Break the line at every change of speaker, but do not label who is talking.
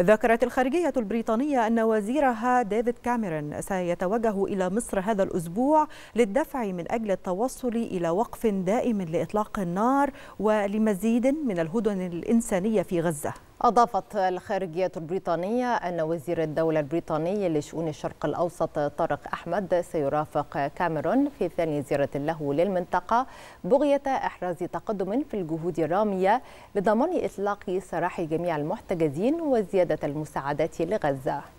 ذكرت الخارجية البريطانية أن وزيرها ديفيد كاميرون سيتوجه إلى مصر هذا الأسبوع للدفع من أجل التوصل إلى وقف دائم لإطلاق النار ولمزيد من الهدن الإنسانية في غزة
أضافت الخارجية البريطانية أن وزير الدولة البريطاني لشؤون الشرق الأوسط طارق أحمد سيرافق كاميرون في ثاني زيارة له للمنطقة بغية إحراز تقدم في الجهود الرامية لضمان إطلاق سراح جميع المحتجزين وزيادة المساعدات لغزة